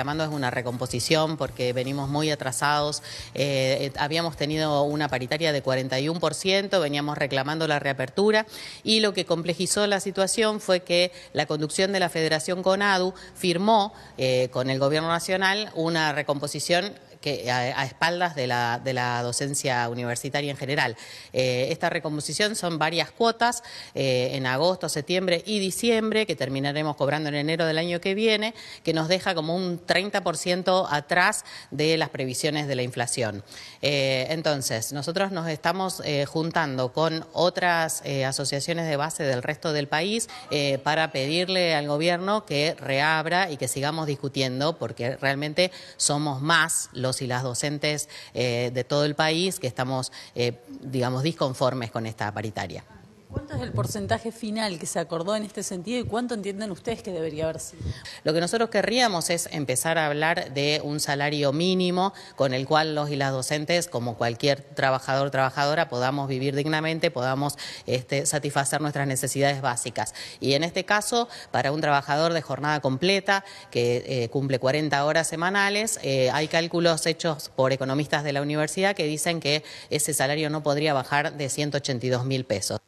Reclamando es una recomposición porque venimos muy atrasados. Eh, eh, habíamos tenido una paritaria de 41%, veníamos reclamando la reapertura y lo que complejizó la situación fue que la conducción de la Federación CONADU firmó eh, con el Gobierno Nacional una recomposición a, espaldas de la, de docencia universitaria en general. Eh, esta recomposición son varias cuotas eh, en agosto, septiembre y diciembre, que terminaremos cobrando en enero del año que viene, que nos deja como un 30% atrás de las previsiones de la inflación. Eh, entonces, nosotros nos estamos juntando con otras asociaciones de base del resto del país para pedirle al gobierno que reabra y que sigamos discutiendo, porque realmente somos más los y las docentes eh, de todo el país que estamos, eh, digamos, disconformes con esta paritaria. ¿Cuánto es el porcentaje final que se acordó en este sentido y cuánto entienden ustedes que debería haber sido? Lo que nosotros querríamos es empezar a hablar de un salario mínimo con el cual los y las docentes, como cualquier trabajador o trabajadora, podamos vivir dignamente, podamos este, satisfacer nuestras necesidades básicas. Y en este caso, para un trabajador de jornada completa que eh, cumple 40 horas semanales, eh, hay cálculos hechos por economistas de la universidad que dicen que ese salario no podría bajar de 182 mil pesos.